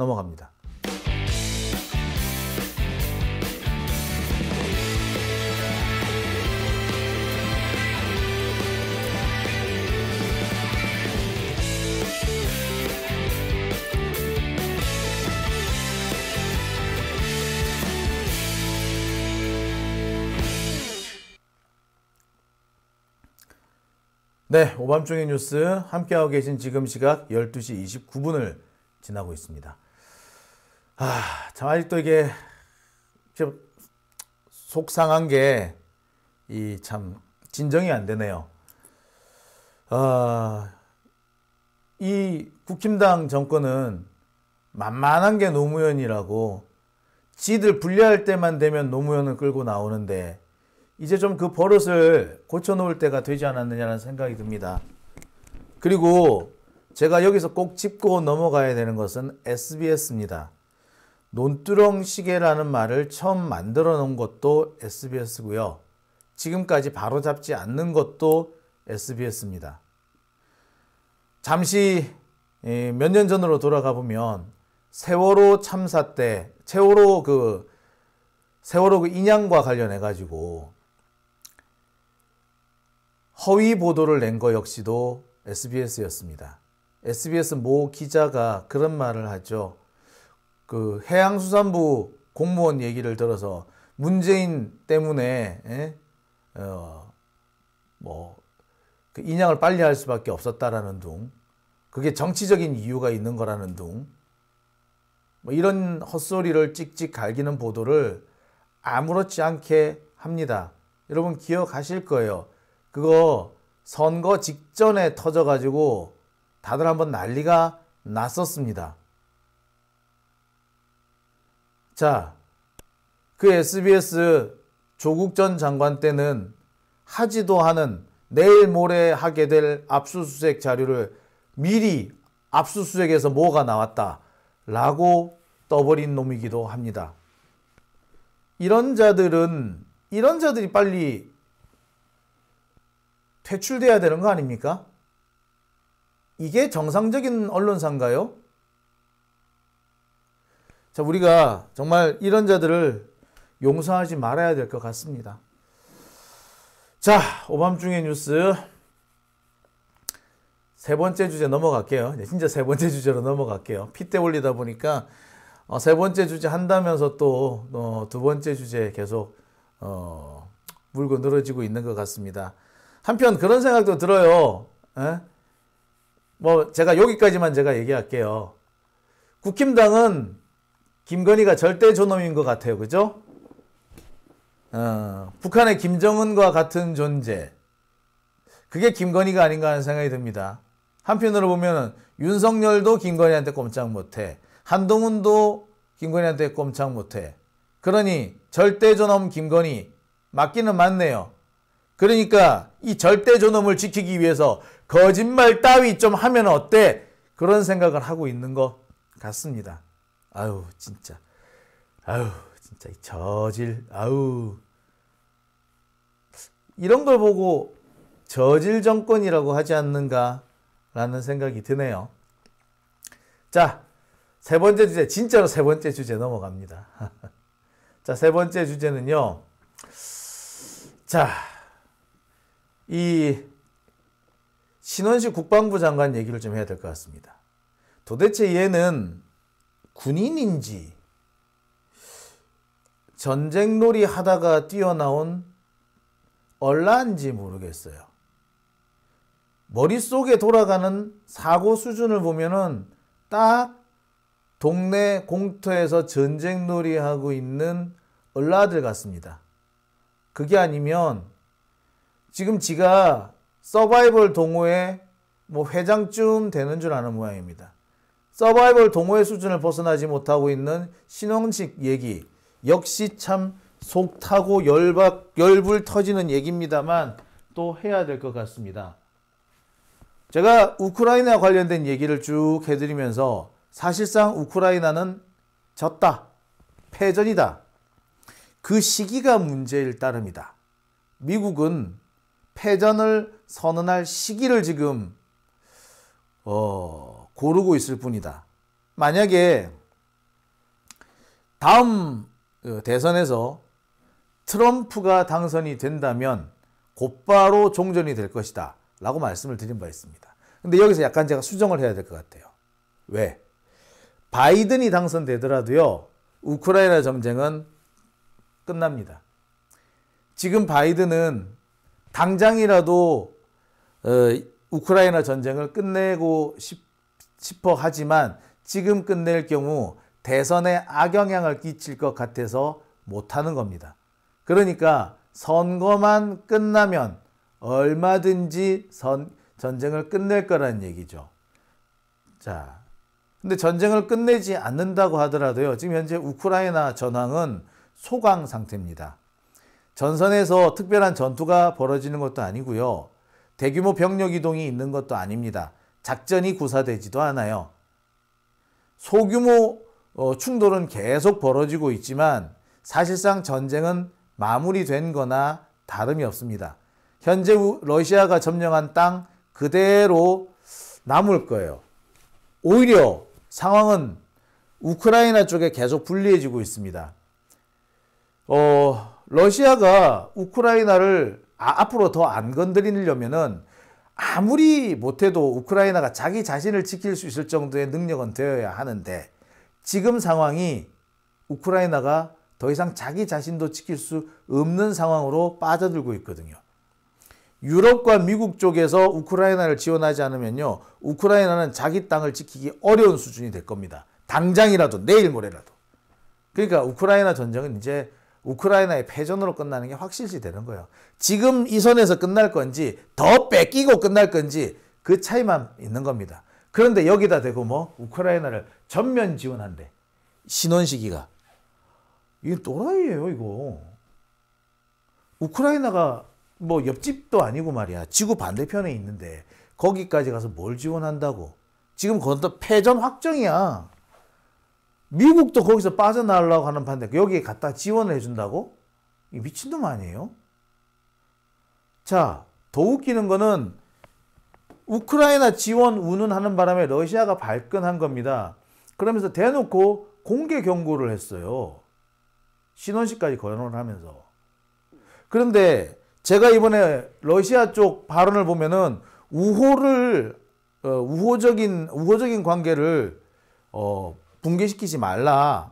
넘어갑니다. 네, 오밤중의 뉴스 함께하고 계신 지금 시각 12시 29분을 지나고 있습니다. 아, 저 아직도 이게 좀 속상한 게 이 참 진정이 안 되네요. 어, 이 국힘당 정권은 만만한 게 노무현이라고 지들 불리할 때만 되면 노무현을 끌고 나오는데 이제 좀 그 버릇을 고쳐놓을 때가 되지 않았느냐는 생각이 듭니다. 그리고 제가 여기서 꼭 짚고 넘어가야 되는 것은 SBS입니다. 논두렁 시계라는 말을 처음 만들어 놓은 것도 SBS고요. 지금까지 바로잡지 않는 것도 SBS입니다. 잠시 예, 몇년 전으로 돌아가 보면 세월호 참사 때 세월호 그 세월호 그 인양과 관련해 가지고 허위 보도를 낸 거 역시도 SBS였습니다. SBS 모 기자가 그런 말을 하죠. 그 해양수산부 공무원 얘기를 들어서 문재인 때문에 예? 어, 뭐그 인양을 빨리 할 수밖에 없었다라는 둥 그게 정치적인 이유가 있는 거라는 둥뭐 이런 헛소리를 찍찍 갈기는 보도를 아무렇지 않게 합니다. 여러분 기억하실 거예요. 그거 선거 직전에 터져가지고 다들 한번 난리가 났었습니다. 자, 그 SBS 조국 전 장관 때는 하지도 하는 내일 모레 하게 될 압수수색 자료를 미리 압수수색에서 뭐가 나왔다 라고 떠버린 놈이기도 합니다. 이런 자들은 이런 자들이 빨리 퇴출돼야 되는 거 아닙니까? 이게 정상적인 언론사인가요? 자, 우리가 정말 이런 자들을 용서하지 말아야 될 것 같습니다. 자, 오밤중의 뉴스 세 번째 주제 넘어갈게요. 진짜 세 번째 주제로 넘어갈게요. 핏대 올리다 보니까 어, 세 번째 주제 한다면서 또두 어, 번째 주제 계속 어, 물고 늘어지고 있는 것 같습니다. 한편 그런 생각도 들어요. 에? 예? 뭐 제가 여기까지만 제가 얘기할게요. 국힘당은 김건희가 절대 존엄인 것 같아요. 그죠? 어, 북한의 김정은과 같은 존재. 그게 김건희가 아닌가 하는 생각이 듭니다. 한편으로 보면 윤석열도 김건희한테 꼼짝 못해. 한동훈도 김건희한테 꼼짝 못해. 그러니 절대존엄 김건희 맞기는 맞네요. 그러니까 이 절대존엄을 지키기 위해서 거짓말 따위 좀 하면 어때? 그런 생각을 하고 있는 것 같습니다. 아유 진짜 아유 진짜 이 저질 아유 이런 걸 보고 저질 정권이라고 하지 않는가 라는 생각이 드네요. 자, 세 번째 주제, 진짜로 세 번째 주제 넘어갑니다. 자, 세 번째 주제는요. 자, 이 신원식 국방부 장관 얘기를 좀 해야 될 것 같습니다. 도대체 얘는 군인인지 전쟁놀이 하다가 뛰어나온 얼라인지 모르겠어요. 머릿속에 돌아가는 사고 수준을 보면은 딱 동네 공터에서 전쟁놀이 하고 있는 얼라들 같습니다. 그게 아니면 지금 지가 서바이벌 동호회 뭐 회장쯤 되는 줄 아는 모양입니다. 서바이벌 동호회 수준을 벗어나지 못하고 있는 신원식 얘기 역시 참속 타고 열박 열불 터지는 얘기입니다만 또 해야 될 것 같습니다. 제가 우크라이나 관련된 얘기를 쭉 해드리면서 사실상 우크라이나는 졌다. 패전이다. 그 시기가 문제일 따름이다. 미국은 패전을 선언할 시기를 지금 어... 고르고 있을 뿐이다. 만약에 다음 어, 대선에서 트럼프가 당선이 된다면 곧바로 종전이 될 것이다. 라고 말씀을 드린 바 있습니다. 근데 여기서 약간 제가 수정을 해야 될 것 같아요. 왜? 바이든이 당선되더라도요, 우크라이나 전쟁은 끝납니다. 지금 바이든은 당장이라도 어, 우크라이나 전쟁을 끝내고 싶 싶어 하지만 지금 끝낼 경우 대선에 악영향을 끼칠 것 같아서 못하는 겁니다. 그러니까 선거만 끝나면 얼마든지 선, 전쟁을 끝낼 거라는 얘기죠. 자, 근데 전쟁을 끝내지 않는다고 하더라도요. 지금 현재 우크라이나 전황은 소강 상태입니다. 전선에서 특별한 전투가 벌어지는 것도 아니고요. 대규모 병력 이동이 있는 것도 아닙니다. 작전이 구사되지도 않아요. 소규모 어, 충돌은 계속 벌어지고 있지만 사실상 전쟁은 마무리된 거나 다름이 없습니다. 현재 러시아가 점령한 땅 그대로 남을 거예요. 오히려 상황은 우크라이나 쪽에 계속 불리해지고 있습니다. 어, 러시아가 우크라이나를 아, 앞으로 더 안 건드리려면은 아무리 못해도 우크라이나가 자기 자신을 지킬 수 있을 정도의 능력은 되어야 하는데 지금 상황이 우크라이나가 더 이상 자기 자신도 지킬 수 없는 상황으로 빠져들고 있거든요. 유럽과 미국 쪽에서 우크라이나를 지원하지 않으면요. 우크라이나는 자기 땅을 지키기 어려운 수준이 될 겁니다. 당장이라도 내일 모레라도. 그러니까 우크라이나 전쟁은 이제 우크라이나의 패전으로 끝나는 게 확실시 되는 거예요. 지금 이 선에서 끝날 건지 더 뺏기고 끝날 건지 그 차이만 있는 겁니다. 그런데 여기다 대고 뭐 우크라이나를 전면 지원한대. 신원 시기가. 이게 또라이예요 이거. 우크라이나가 뭐 옆집도 아니고 말이야. 지구 반대편에 있는데 거기까지 가서 뭘 지원한다고. 지금 그건 또 패전 확정이야. 미국도 거기서 빠져나오려고 하는 반대, 여기에 갖다 지원을 해준다고? 미친놈 아니에요? 자, 더 웃기는 거는 우크라이나 지원 운운하는 바람에 러시아가 발끈한 겁니다. 그러면서 대놓고 공개 경고를 했어요. 신원식까지 거론을 하면서. 그런데 제가 이번에 러시아 쪽 발언을 보면은 우호를 어, 우호적인 우호적인 관계를 어, 붕괴시키지 말라.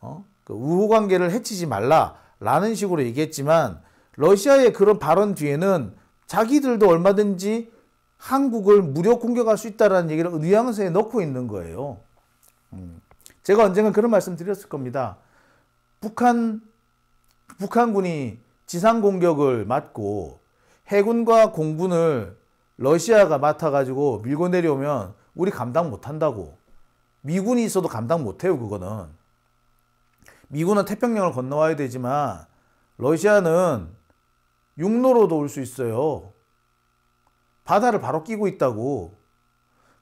어? 그 우호 관계를 해치지 말라라는 식으로 얘기했지만 러시아의 그런 발언 뒤에는 자기들도 얼마든지 한국을 무력 공격할 수 있다라는 얘기를 뉘앙스에 넣고 있는 거예요. 음. 제가 언젠가 그런 말씀 드렸을 겁니다. 북한 북한군이 지상 공격을 맡고 해군과 공군을 러시아가 맡아가지고 밀고 내려오면 우리 감당 못한다고. 미군이 있어도 감당 못해요 그거는. 미군은 태평양을 건너와야 되지만 러시아는 육로로도 올 수 있어요. 바다를 바로 끼고 있다고.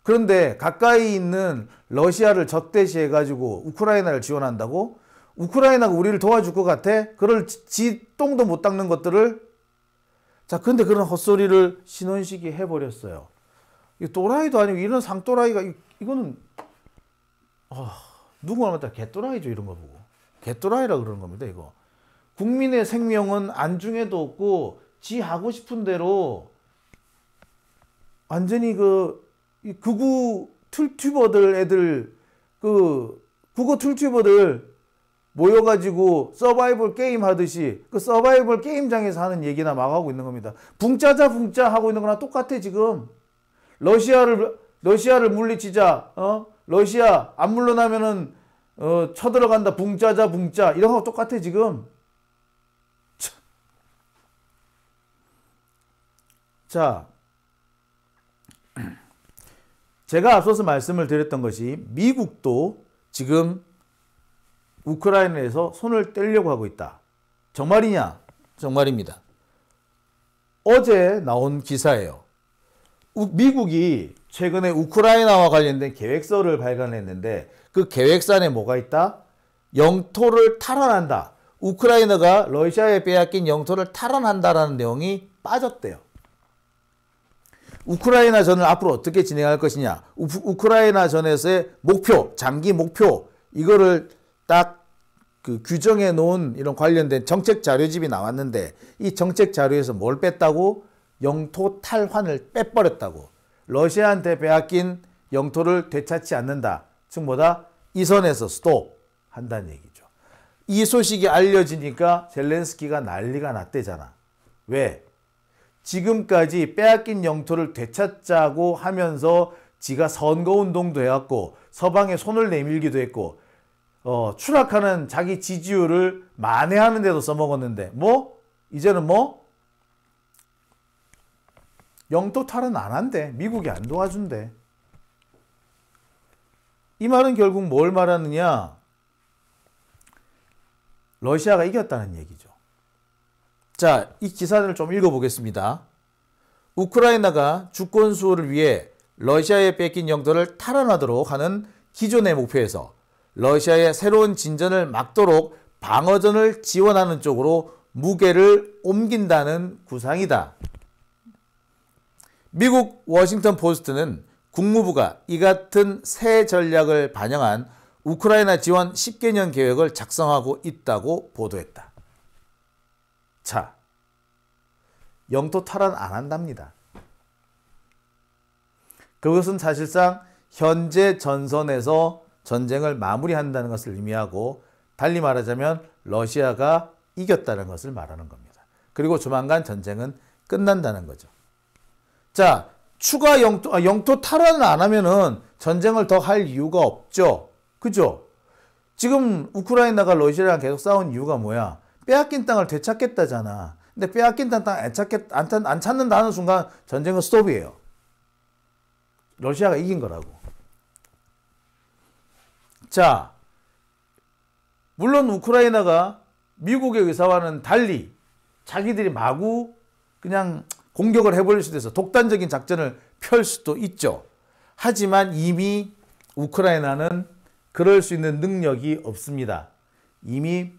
그런데 가까이 있는 러시아를 적대시해 가지고 우크라이나를 지원한다고? 우크라이나가 우리를 도와줄 것 같아? 그럴 지 똥도 못 닦는 것들을? 자, 근데 그런 헛소리를 신혼식이 해버렸어요. 이 또라이도 아니고 이런 상또라이가 이거는 어, 아, 누구나 다 개또라이죠 이런 거 보고 개또라이라 그러는 겁니다 이거 국민의 생명은 안중에도 없고 지 하고 싶은 대로 완전히 그 극우 툴튜버들 애들 그 국어 툴튜버들 모여가지고 서바이벌 게임 하듯이 그 서바이벌 게임장에서 하는 얘기나 막 하고 있는 겁니다. 붕짜자 붕짜 하고 있는 거랑 똑같아 지금. 러시아를 러시아를 물리치자 어? 러시아 안 물러나면은 어, 쳐들어간다 붕짜자 붕짜 이런 거 똑같아 지금 자 제가 앞서서 말씀을 드렸던 것이 미국도 지금 우크라이나에서 손을 떼려고 하고 있다. 정말이냐? 정말입니다. 어제 나온 기사예요. 미국이 최근에 우크라이나와 관련된 계획서를 발간했는데 그 계획산에 뭐가 있다? 영토를 탈환한다. 우크라이나가 러시아에 빼앗긴 영토를 탈환한다라는 내용이 빠졌대요. 우크라이나 전을 앞으로 어떻게 진행할 것이냐. 우, 크라이나 전에서의 목표, 장기 목표 이거를 딱 그 규정해 놓은 이런 관련된 정책 자료집이 나왔는데 이 정책 자료에서 뭘 뺐다고? 영토 탈환을 빼버렸다고 러시아한테 빼앗긴 영토를 되찾지 않는다. 즉 뭐다? 이 선에서 스톱 한다는 얘기죠. 이 소식이 알려지니까 젤렌스키가 난리가 났대잖아. 왜? 지금까지 빼앗긴 영토를 되찾자고 하면서 지가 선거운동도 해왔고 서방에 손을 내밀기도 했고 어, 추락하는 자기 지지율을 만회하는 데도 써먹었는데 뭐? 이제는 뭐? 영토 탈은 안 한대. 미국이 안 도와준대. 이 말은 결국 뭘 말하느냐? 러시아가 이겼다는 얘기죠. 자, 이 기사를 좀 읽어보겠습니다. 우크라이나가 주권 수호를 위해 러시아에 뺏긴 영토를 탈환하도록 하는 기존의 목표에서 러시아의 새로운 진전을 막도록 방어전을 지원하는 쪽으로 무게를 옮긴다는 구상이다. 미국 워싱턴 포스트는 국무부가 이 같은 새 전략을 반영한 우크라이나 지원 10개년 계획을 작성하고 있다고 보도했다. 자, 영토 탈환 안 한답니다. 그것은 사실상 현재 전선에서 전쟁을 마무리한다는 것을 의미하고 달리 말하자면 러시아가 이겼다는 것을 말하는 겁니다. 그리고 조만간 전쟁은 끝난다는 거죠. 자, 추가 영토, 아, 영토 탈환을 안 하면은 전쟁을 더 할 이유가 없죠. 그죠? 지금 우크라이나가 러시아랑 계속 싸운 이유가 뭐야? 빼앗긴 땅을 되찾겠다잖아. 근데 빼앗긴 땅 안, 찾겠, 안, 안 찾는다는 순간 전쟁은 스톱이에요. 러시아가 이긴 거라고. 자, 물론 우크라이나가 미국의 의사와는 달리 자기들이 마구 그냥 공격을 해버릴 수도 있어 독단적인 작전을 펼 수도 있죠. 하지만 이미 우크라이나는 그럴 수 있는 능력이 없습니다. 이미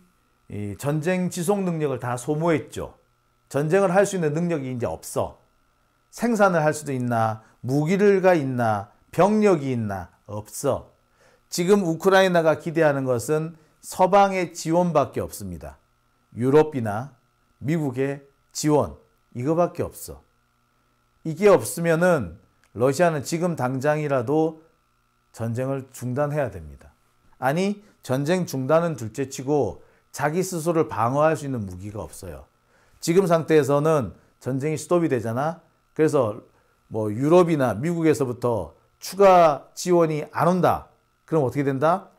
전쟁 지속 능력을 다 소모했죠. 전쟁을 할 수 있는 능력이 이제 없어. 생산을 할 수도 있나, 무기를가 있나, 병력이 있나, 없어. 지금 우크라이나가 기대하는 것은 서방의 지원밖에 없습니다. 유럽이나 미국의 지원, 이거밖에 없어. 이게 없으면은 러시아는 지금 당장이라도 전쟁을 중단해야 됩니다. 아니, 전쟁 중단은 둘째 치고 자기 스스로를 방어할 수 있는 무기가 없어요. 지금 상태에서는 전쟁이 스톱이 되잖아. 그래서 뭐 유럽이나 미국에서부터 추가 지원이 안 온다. 그럼 어떻게 된다?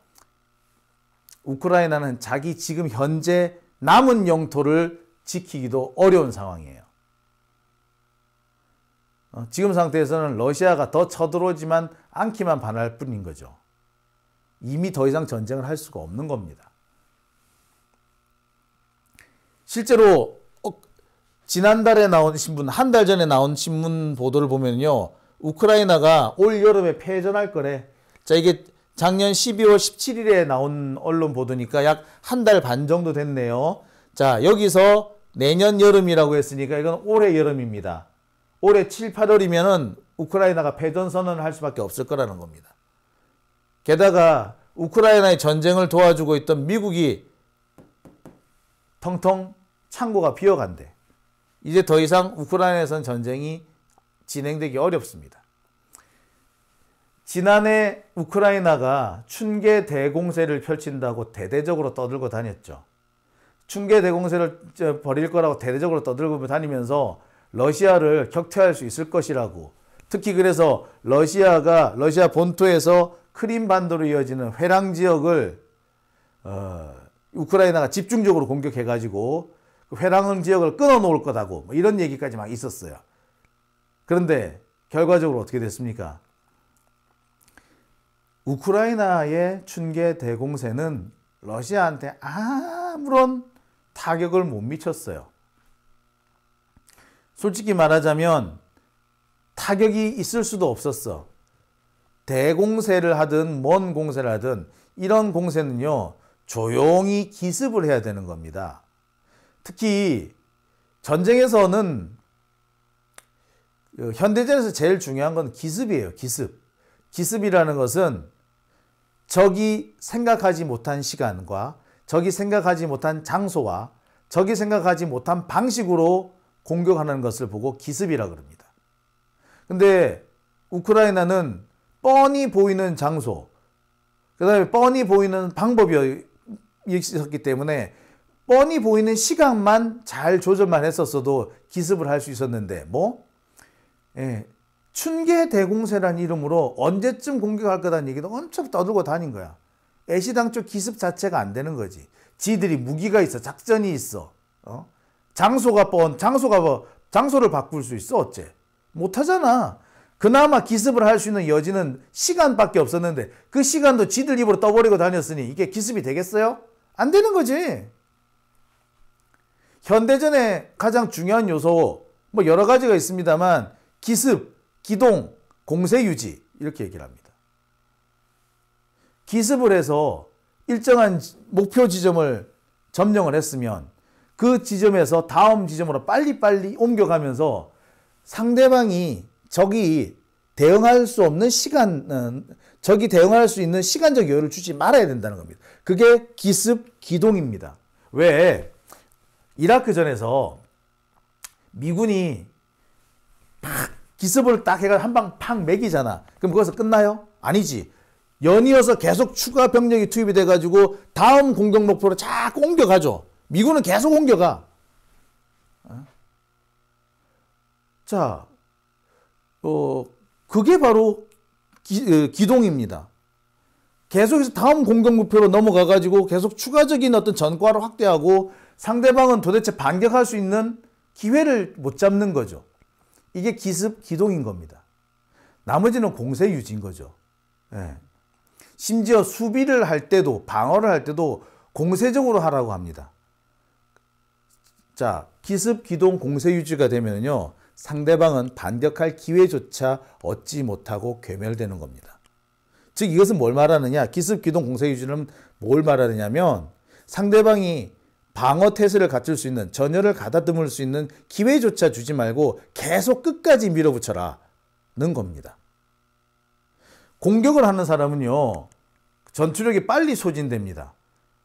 우크라이나는 자기 지금 현재 남은 영토를 지키기도 어려운 상황이에요. 어, 지금 상태에서는 러시아가 더 쳐들어오지만 않기만 반할 뿐인 거죠. 이미 더 이상 전쟁을 할 수가 없는 겁니다. 실제로 어, 지난달에 나온 신문, 한 달 전에 나온 신문 보도를 보면요. 우크라이나가 올 여름에 패전할 거래. 자, 이게 작년 12월 17일에 나온 언론 보도니까 약 한 달 반 정도 됐네요. 자, 여기서 내년 여름이라고 했으니까 이건 올해 여름입니다. 올해 7, 8월이면은 우크라이나가 패전 선언을 할 수밖에 없을 거라는 겁니다. 게다가 우크라이나의 전쟁을 도와주고 있던 미국이 텅텅 창고가 비어간대. 이제 더 이상 우크라이나에선 전쟁이 진행되기 어렵습니다. 지난해 우크라이나가 춘계 대공세를 펼친다고 대대적으로 떠들고 다녔죠. 춘계 대공세를 벌일 거라고 대대적으로 떠들고 다니면서 러시아를 격퇴할 수 있을 것이라고 특히 그래서 러시아가 러시아 본토에서 크림반도로 이어지는 회랑 지역을 어, 우크라이나가 집중적으로 공격해가지고 그 회랑 지역을 끊어놓을 거다고 뭐 이런 얘기까지 막 있었어요. 그런데 결과적으로 어떻게 됐습니까? 우크라이나의 춘계 대공세는 러시아한테 아무런 타격을 못 미쳤어요. 솔직히 말하자면 타격이 있을 수도 없었어. 대공세를 하든 먼 공세를 하든 이런 공세는요. 조용히 기습을 해야 되는 겁니다. 특히 전쟁에서는 그 현대전에서 제일 중요한 건 기습이에요. 기습. 기습이라는 것은 적이 생각하지 못한 시간과 적이 생각하지 못한 장소와 적이 생각하지 못한 방식으로 공격하는 것을 보고 기습이라 그럽니다. 근데 우크라이나는 뻔히 보이는 장소, 그 다음에 뻔히 보이는 방법이 있었기 때문에 뻔히 보이는 시간만 잘 조절만 했었어도 기습을 할 수 있었는데 뭐 예, 춘계 대공세란 이름으로 언제쯤 공격할 거다는 얘기도 엄청 떠들고 다닌 거야. 애시당초 기습 자체가 안 되는 거지. 지들이 무기가 있어, 작전이 있어. 어? 장소가 뻔 장소가 뭐 장소를 바꿀 수 있어 어째 못하잖아 그나마 기습을 할 수 있는 여지는 시간밖에 없었는데 그 시간도 지들 입으로 떠버리고 다녔으니 이게 기습이 되겠어요? 안 되는 거지 현대전의 가장 중요한 요소 뭐 여러 가지가 있습니다만 기습, 기동, 공세 유지 이렇게 얘기를 합니다. 기습을 해서 일정한 목표 지점을 점령을 했으면 그 지점에서 다음 지점으로 빨리빨리 옮겨가면서 상대방이 적이 대응할 수 없는 시간, 은 적이 대응할 수 있는 시간적 여유를 주지 말아야 된다는 겁니다. 그게 기습 기동입니다. 왜 이라크전에서 미군이 팍 기습을 딱 해가 한방팍 매기잖아. 그럼 거기서 끝나요? 아니지. 연이어서 계속 추가 병력이 투입이 돼가지고 다음 공격 목표로 자꾸 옮겨가죠. 미군은 계속 옮겨가. 어? 자, 어, 그게 바로 기, 어, 동입니다 계속해서 다음 공격 목표로 넘어가 가지고 계속 추가적인 어떤 전과를 확대하고 상대방은 도대체 반격할 수 있는 기회를 못 잡는 거죠. 이게 기습 기동인 겁니다. 나머지는 공세 유지인 거죠. 예. 심지어 수비를 할 때도 방어를 할 때도 공세적으로 하라고 합니다. 자, 기습 기동 공세 유지가 되면요. 상대방은 반격할 기회조차 얻지 못하고 괴멸되는 겁니다. 즉 이것은 뭘 말하느냐? 기습 기동 공세 유지는 뭘 말하느냐면 상대방이 방어 태세를 갖출 수 있는 전열을 가다듬을 수 있는 기회조차 주지 말고 계속 끝까지 밀어붙여라는 겁니다. 공격을 하는 사람은요 전투력이 빨리 소진됩니다.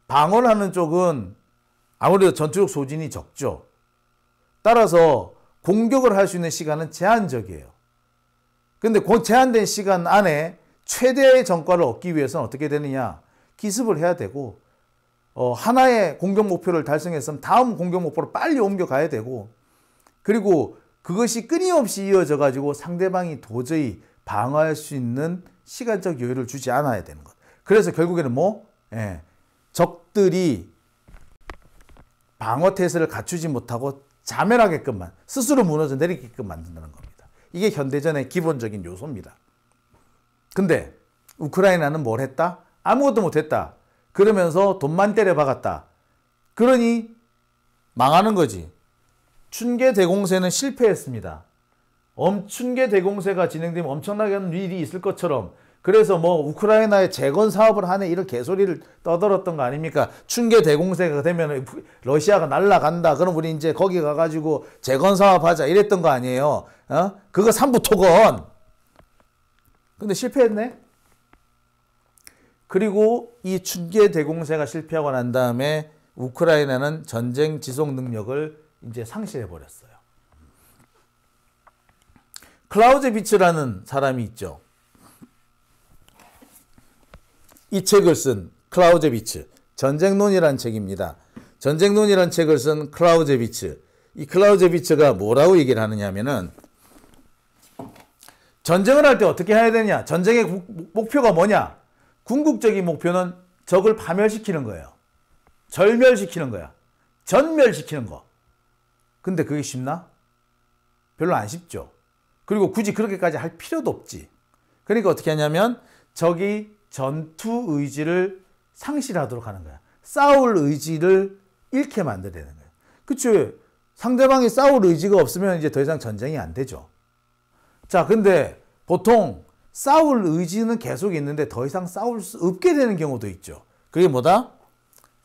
방어를 하는 쪽은 아무래도 전투력 소진이 적죠. 따라서 공격을 할 수 있는 시간은 제한적이에요. 근데 그 제한된 시간 안에 최대의 전과를 얻기 위해서는 어떻게 되느냐? 기습을 해야 되고 어, 하나의 공격 목표를 달성했으면 다음 공격 목표로 빨리 옮겨가야 되고 그리고 그것이 끊임없이 이어져 가지고 상대방이 도저히 방어할 수 있는 시간적 여유를 주지 않아야 되는 것. 그래서 결국에는 뭐 예, 적들이 방어 태세를 갖추지 못하고 자멸하게끔만 스스로 무너져 내리게끔 만든다는 겁니다. 이게 현대전의 기본적인 요소입니다. 근데 우크라이나는 뭘 했다? 아무것도 못했다. 그러면서 돈만 때려박았다. 그러니 망하는 거지. 춘계 대공세는 실패했습니다. 엄, 춘계 대공세가 진행되면 엄청나게 하는 일이 있을 것처럼 그래서 뭐 우크라이나의 재건 사업을 하네 이런 개소리를 떠들었던 거 아닙니까? 충계 대공세가 되면 러시아가 날라간다. 그럼 우리 이제 거기 가가지고 재건 사업하자 이랬던 거 아니에요? 어? 그거 삼부 토건. 근데 실패했네. 그리고 이 충계 대공세가 실패하고 난 다음에 우크라이나는 전쟁 지속 능력을 이제 상실해 버렸어요. 클라우제비츠라는 사람이 있죠. 이 책을 쓴 클라우제비츠 전쟁론이란 책입니다. 전쟁론이란 책을 쓴 클라우제비츠 이 클라우제비츠가 뭐라고 얘기를 하느냐 면은 전쟁을 할 때 어떻게 해야 되냐 전쟁의 목표가 뭐냐 궁극적인 목표는 적을 파멸시키는 거예요. 절멸시키는 거야. 전멸시키는 거. 근데 그게 쉽나? 별로 안 쉽죠. 그리고 굳이 그렇게까지 할 필요도 없지. 그러니까 어떻게 하냐면 적이 전투 의지를 상실하도록 하는 거야. 싸울 의지를 잃게 만들어내는 거야. 그치? 상대방이 싸울 의지가 없으면 이제 더 이상 전쟁이 안 되죠. 자, 근데 보통 싸울 의지는 계속 있는데 더 이상 싸울 수 없게 되는 경우도 있죠. 그게 뭐다?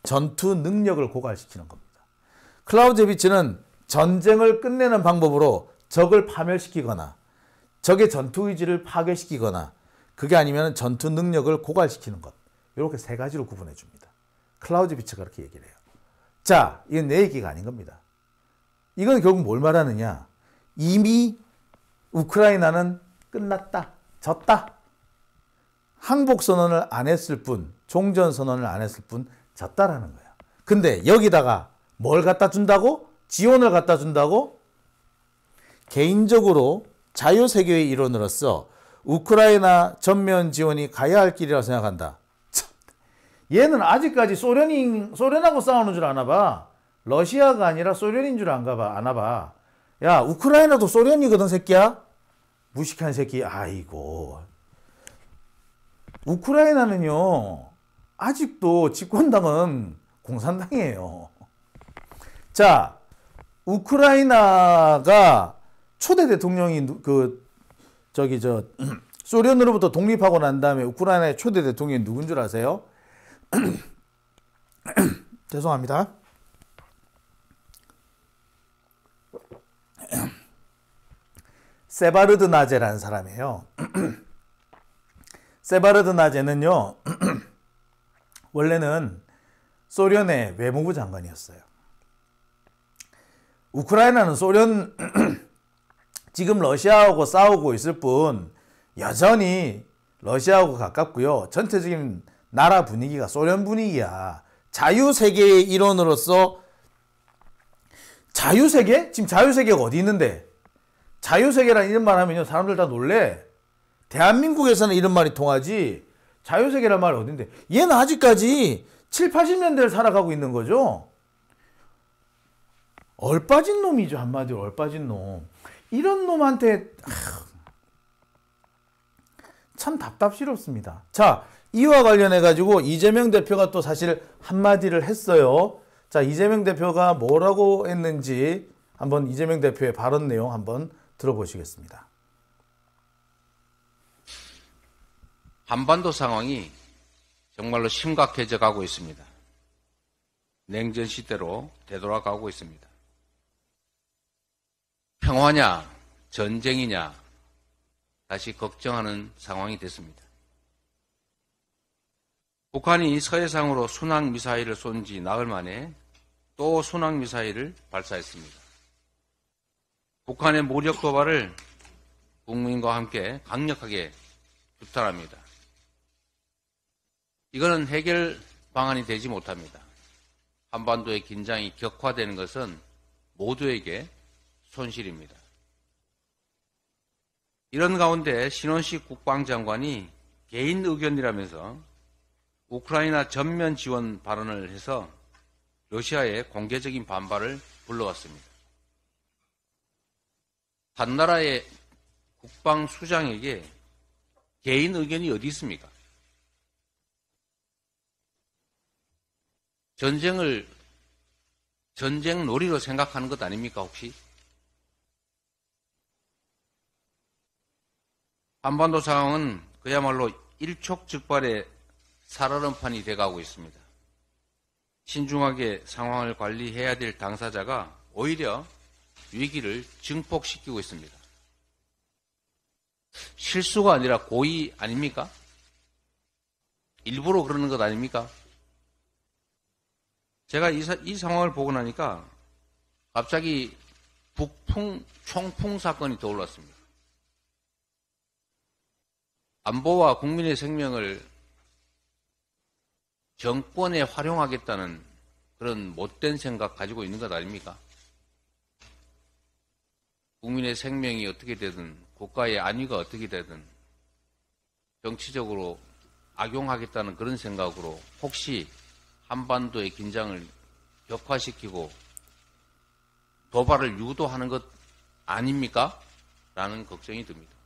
전투 능력을 고갈시키는 겁니다. 클라우제비치는 전쟁을 끝내는 방법으로 적을 파멸시키거나 적의 전투 의지를 파괴시키거나 그게 아니면 전투 능력을 고갈시키는 것. 이렇게 세 가지로 구분해 줍니다. 클라우즈비츠가 그렇게 얘기를 해요. 자, 이건 내 얘기가 아닌 겁니다. 이건 결국 뭘 말하느냐? 이미 우크라이나는 끝났다, 졌다. 항복 선언을 안 했을 뿐, 종전 선언을 안 했을 뿐 졌다라는 거야. 근데 여기다가 뭘 갖다 준다고? 지원을 갖다 준다고? 개인적으로 자유세계의 일원으로서 우크라이나 전면 지원이 가야 할 길이라고 생각한다. 참, 얘는 아직까지 소련인, 소련하고 싸우는 줄 아나 봐. 러시아가 아니라 소련인 줄 안가 봐, 아나 봐. 야, 우크라이나도 소련이거든, 새끼야? 무식한 새끼, 아이고. 우크라이나는요, 아직도 집권당은 공산당이에요. 자, 우크라이나가 초대 대통령이 그 저기 저 소련으로부터 독립하고 난 다음에 우크라이나의 초대 대통령이 누군 줄 아세요? 죄송합니다. 세바르드 나제라는 사람이에요. 세바르드 나제는요, 원래는 소련의 외무부 장관이었어요. 우크라이나는 소련 지금 러시아하고 싸우고 있을 뿐 여전히 러시아하고 가깝고요. 전체적인 나라 분위기가 소련 분위기야. 자유세계의 일원으로서 자유세계? 지금 자유세계가 어디 있는데? 자유세계란 이런 말 하면요. 사람들 다 놀래. 대한민국에서는 이런 말이 통하지. 자유세계란 말 어딘데? 얘는 아직까지 7, 80년대를 살아가고 있는 거죠. 얼빠진 놈이죠. 한마디로 얼빠진 놈. 이런 놈한테 아, 참 답답스럽습니다. 자, 이와 관련해 가지고 이재명 대표가 또 사실 한마디를 했어요. 자, 이재명 대표가 뭐라고 했는지 한번 이재명 대표의 발언 내용 한번 들어보시겠습니다. 한반도 상황이 정말로 심각해져 가고 있습니다. 냉전 시대로 되돌아가고 있습니다. 평화냐, 전쟁이냐, 다시 걱정하는 상황이 됐습니다. 북한이 서해상으로 순항미사일을 쏜 지 나흘 만에 또 순항미사일을 발사했습니다. 북한의 무력 도발을 국민과 함께 강력하게 규탄합니다. 이거는 해결 방안이 되지 못합니다. 한반도의 긴장이 격화되는 것은 모두에게 손실입니다. 이런 가운데 신원식 국방장관이 개인 의견이라면서 우크라이나 전면 지원 발언을 해서 러시아의 공개적인 반발을 불러왔습니다. 한 나라의 국방수장에게 개인 의견이 어디 있습니까? 전쟁을 전쟁 놀이로 생각하는 것 아닙니까, 혹시? 한반도 상황은 그야말로 일촉즉발의 살얼음판이 돼가고 있습니다. 신중하게 상황을 관리해야 될 당사자가 오히려 위기를 증폭시키고 있습니다. 실수가 아니라 고의 아닙니까? 일부러 그러는 것 아닙니까? 제가 이, 사, 이 상황을 보고 나니까 갑자기 북풍, 총풍 사건이 떠올랐습니다. 안보와 국민의 생명을 정권에 활용하겠다는 그런 못된 생각 가지고 있는 것 아닙니까? 국민의 생명이 어떻게 되든 국가의 안위가 어떻게 되든 정치적으로 악용하겠다는 그런 생각으로 혹시 한반도의 긴장을 격화시키고 도발을 유도하는 것 아닙니까? 라는 걱정이 듭니다.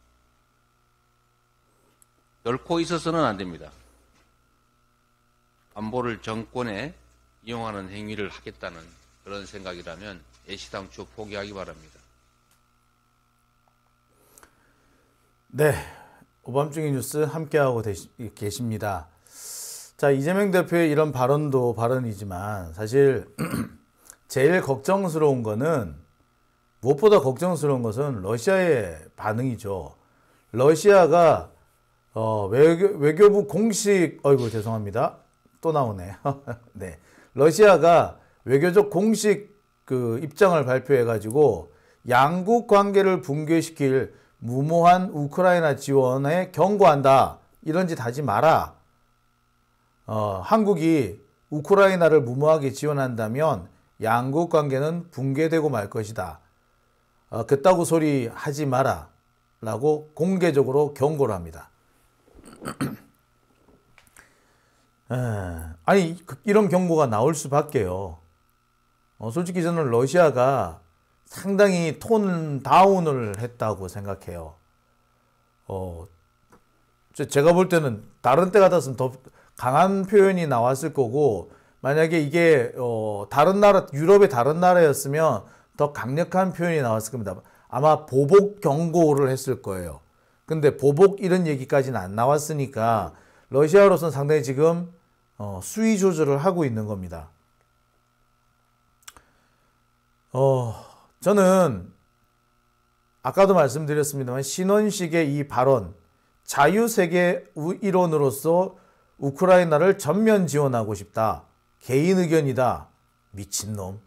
열코 있어서는 안 됩니다. 안보를 정권에 이용하는 행위를 하겠다는 그런 생각이라면 애시당초 포기하기 바랍니다. 네. 오밤중의 뉴스 함께하고 되시, 계십니다. 자, 이재명 대표의 이런 발언도 발언이지만 사실 제일 걱정스러운 거는 무엇보다 걱정스러운 것은 러시아의 반응이죠. 러시아가 어, 외교, 외교부 공식, 어이구, 죄송합니다. 또 나오네. 네. 러시아가 외교적 공식 그 입장을 발표해가지고 양국 관계를 붕괴시킬 무모한 우크라이나 지원에 경고한다. 이런 짓 하지 마라. 어, 한국이 우크라이나를 무모하게 지원한다면 양국 관계는 붕괴되고 말 것이다. 어, 그따구 소리 하지 마라. 라고 공개적으로 경고를 합니다. 아, 아니 그, 이런 경고가 나올 수밖에요. 어, 솔직히 저는 러시아가 상당히 톤 다운을 했다고 생각해요. 어, 제가 볼 때는 다른 때 같았으면 더 강한 표현이 나왔을 거고 만약에 이게 어, 다른 나라 유럽의 다른 나라였으면 더 강력한 표현이 나왔을 겁니다. 아마 보복 경고를 했을 거예요. 근데 보복 이런 얘기까지는 안 나왔으니까 러시아로서는 상당히 지금 어, 수위 조절을 하고 있는 겁니다. 어, 저는 아까도 말씀드렸습니다만 신원식의 이 발언 자유세계 일원으로서 우크라이나를 전면 지원하고 싶다. 개인 의견이다. 미친놈.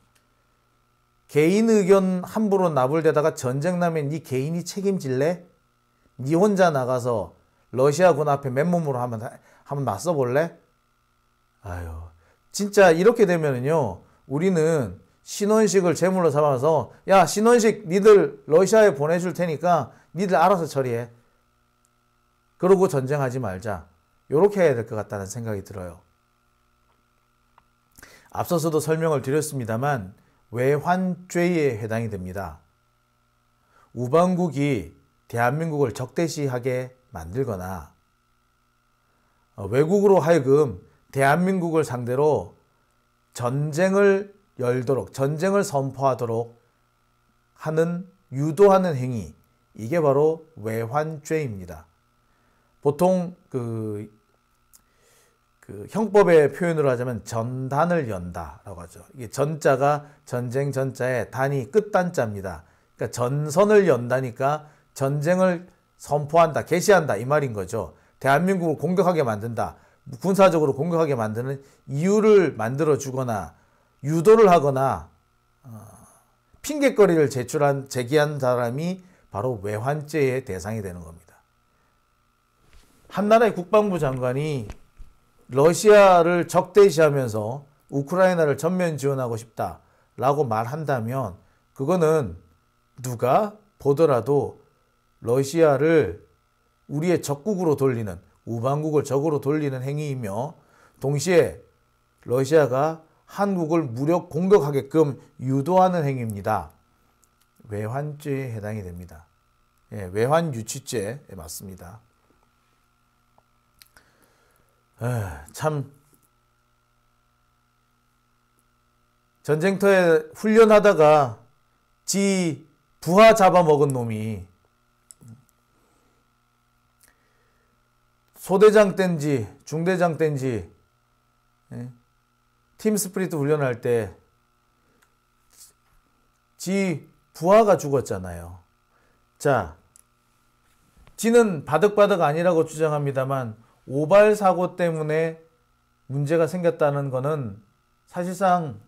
개인 의견 함부로 나불대다가 전쟁 나면 이 개인이 책임질래? 니 혼자 나가서 러시아군 앞에 맨몸으로 한번 한번 맞서 볼래? 아유, 진짜 이렇게 되면은요, 우리는 신원식을 제물로 삼아서 야 신원식 니들 러시아에 보내줄 테니까 니들 알아서 처리해. 그러고 전쟁하지 말자. 요렇게 해야 될 것 같다는 생각이 들어요. 앞서서도 설명을 드렸습니다만 외환죄에 해당이 됩니다. 우방국이 대한민국을 적대시하게 만들거나 어, 외국으로 하여금 대한민국을 상대로 전쟁을 열도록 전쟁을 선포하도록 하는 유도하는 행위 이게 바로 외환죄입니다. 보통 그, 그 형법의 표현으로 하자면 전단을 연다라고 하죠. 이게 전자가 전쟁 전자에 단이 끝단자입니다. 그러니까 전선을 연다니까 전쟁을 선포한다, 개시한다 이 말인 거죠. 대한민국을 공격하게 만든다. 군사적으로 공격하게 만드는 이유를 만들어 주거나 유도를 하거나 어, 핑계거리를 제출한 제기한 사람이 바로 외환죄의 대상이 되는 겁니다. 한나라의 국방부 장관이 러시아를 적대시하면서 우크라이나를 전면 지원하고 싶다라고 말한다면 그거는 누가 보더라도 러시아를 우리의 적국으로 돌리는 우방국을 적으로 돌리는 행위이며 동시에 러시아가 한국을 무력 공격하게끔 유도하는 행위입니다. 외환죄에 해당이 됩니다. 예, 외환 유치죄 예, 맞습니다. 아, 참 전쟁터에 훈련하다가 지 부하 잡아먹은 놈이 소대장 땐지 중대장 땐지 예? 팀 스프리트 훈련할 때 지 부하가 죽었잖아요. 자, 지는 바득바득 아니라고 주장합니다만 오발 사고 때문에 문제가 생겼다는 것은 사실상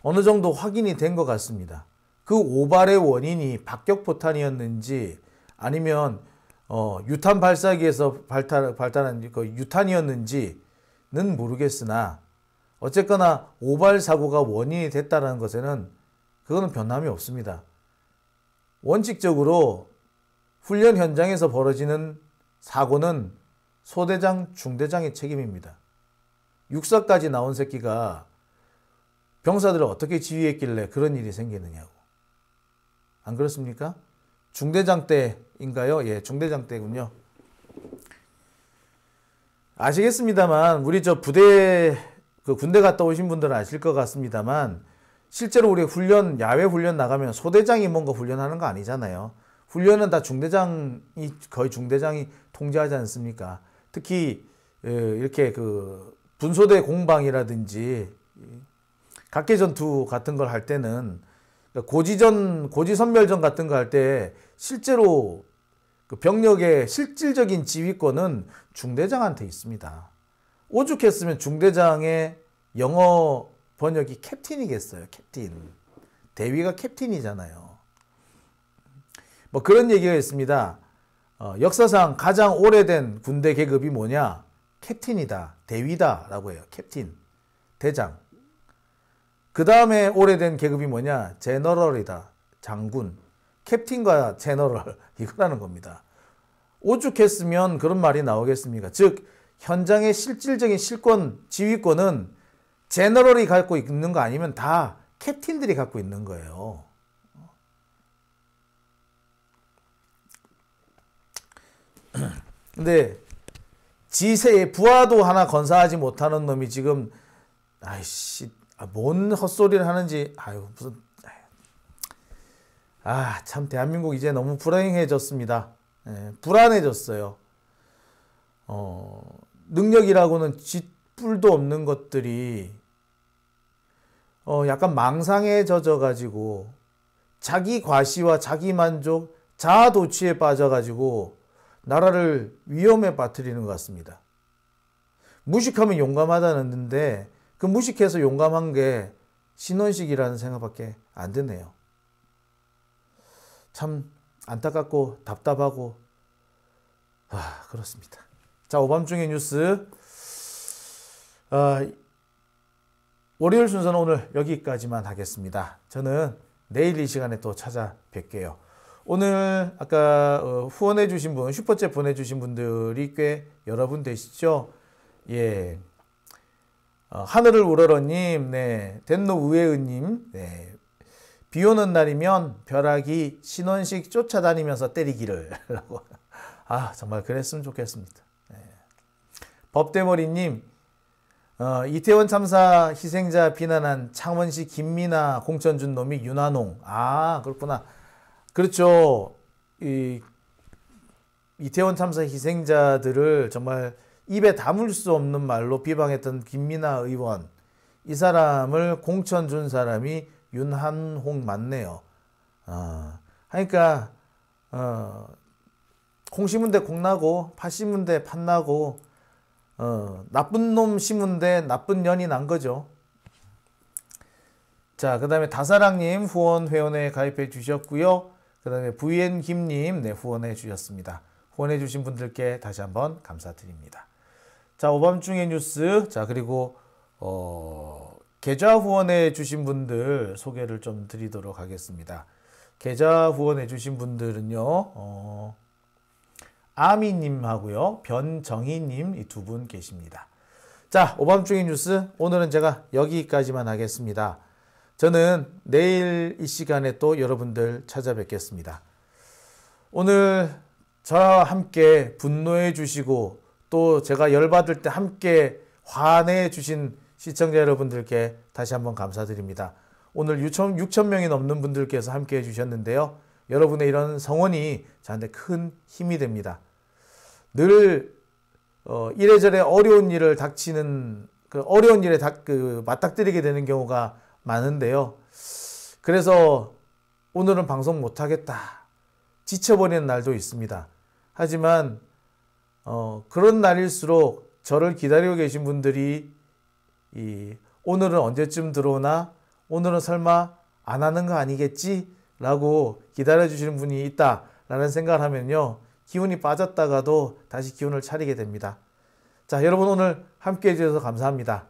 어느 정도 확인이 된 것 같습니다. 그 오발의 원인이 박격포탄이었는지 아니면 어, 유탄 발사기에서 발탄, 발탄한 그 유탄이었는지는 모르겠으나 어쨌거나 오발 사고가 원인이 됐다는 것에는 그거는 변함이 없습니다. 원칙적으로 훈련 현장에서 벌어지는 사고는 소대장, 중대장의 책임입니다. 육사까지 나온 새끼가 병사들을 어떻게 지휘했길래 그런 일이 생기느냐고. 안 그렇습니까? 중대장 때 인가요? 예, 중대장 때군요. 아시겠습니다만 우리 저 부대 그 군대 갔다 오신 분들은 아실 것 같습니다만 실제로 우리 훈련 야외 훈련 나가면 소대장이 뭔가 훈련하는 거 아니잖아요. 훈련은 다 중대장이 거의 중대장이 통제하지 않습니까? 특히 예, 이렇게 그 분소대 공방이라든지 각계 전투 같은 걸 할 때는 그러니까 고지전 고지선멸전 같은 거 할 때 실제로 그 병력의 실질적인 지휘권은 중대장한테 있습니다. 오죽했으면 중대장의 영어 번역이 캡틴이겠어요. 캡틴. 대위가 캡틴이잖아요. 뭐 그런 얘기가 있습니다. 어, 역사상 가장 오래된 군대 계급이 뭐냐? 캡틴이다. 대위다. 라고 해요. 캡틴. 대장. 그 다음에 오래된 계급이 뭐냐? 제너럴이다. 장군. 캡틴과 제너럴 이거라는 겁니다. 오죽했으면 그런 말이 나오겠습니까? 즉 현장의 실질적인 실권, 지휘권은 제너럴이 갖고 있는 거 아니면 다 캡틴들이 갖고 있는 거예요. 근데 지세에 부하도 하나 건사하지 못하는 놈이 지금 아이씨 아, 뭔 헛소리를 하는지 아유 무슨 아, 참, 대한민국 이제 너무 불행해졌습니다. 예, 불안해졌어요. 어, 능력이라고는 쥐뿔도 없는 것들이 어, 약간 망상에 젖어가지고 자기 과시와 자기 만족, 자아 도취에 빠져가지고 나라를 위험에 빠뜨리는 것 같습니다. 무식하면 용감하다는데 그 무식해서 용감한 게 신원식이라는 생각밖에 안 드네요. 참 안타깝고 답답하고 아 그렇습니다. 자 오밤중의 뉴스 어, 월요일 순서는 오늘 여기까지만 하겠습니다. 저는 내일 이 시간에 또 찾아뵐게요. 오늘 아까 어, 후원해 주신 분 슈퍼챗 보내주신 분들이 꽤 여러분 되시죠? 예. 어, 하늘을 우러러님, 네. 덴노 우에은님, 네. 비 오는 날이면 벼락이 신원식 쫓아다니면서 때리기를. 라고. 아, 정말 그랬으면 좋겠습니다. 네. 법대머리님, 어, 이태원 참사 희생자 비난한 창원시 김미나 공천 준 놈이 윤한홍. 아, 그렇구나. 그렇죠. 이, 이태원 참사 희생자들을 정말 입에 담을 수 없는 말로 비방했던 김민아 의원. 이 사람을 공천 준 사람이 윤한홍 맞네요. 아, 그니까 어, 홍시문대 공나고 파시문대 판나고 어, 나쁜 놈 심은데 나쁜 년이 난 거죠. 자, 그 다음에 다사랑님 후원 회원에 가입해 주셨고요. 그 다음에 VN 김님 네, 후원해 주셨습니다. 후원해 주신 분들께 다시 한번 감사드립니다. 자, 오밤중의 뉴스. 자, 그리고 어... 계좌 후원해 주신 분들 소개를 좀 드리도록 하겠습니다. 계좌 후원해 주신 분들은요. 어, 아미님하고요. 변정희님 이 두 분 계십니다. 자 오밤중의 뉴스 오늘은 제가 여기까지만 하겠습니다. 저는 내일 이 시간에 또 여러분들 찾아뵙겠습니다. 오늘 저와 함께 분노해 주시고 또 제가 열받을 때 함께 화내 주신 시청자 여러분들께 다시 한번 감사드립니다. 오늘 6천, 6천 명이 넘는 분들께서 함께 해주셨는데요. 여러분의 이런 성원이 저한테 큰 힘이 됩니다. 늘 어, 이래저래 어려운 일을 닥치는 그 어려운 일에 닥, 그 맞닥뜨리게 되는 경우가 많은데요. 그래서 오늘은 방송 못하겠다. 지쳐버리는 날도 있습니다. 하지만 어, 그런 날일수록 저를 기다리고 계신 분들이 이 오늘은 언제쯤 들어오나 오늘은 설마 안 하는 거 아니겠지? 라고 기다려주시는 분이 있다라는 생각을 하면요. 기운이 빠졌다가도 다시 기운을 차리게 됩니다. 자, 여러분 오늘 함께 해주셔서 감사합니다.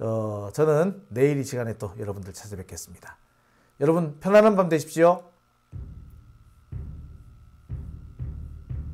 어, 저는 내일 이 시간에 또 여러분들 찾아뵙겠습니다. 여러분 편안한 밤 되십시오.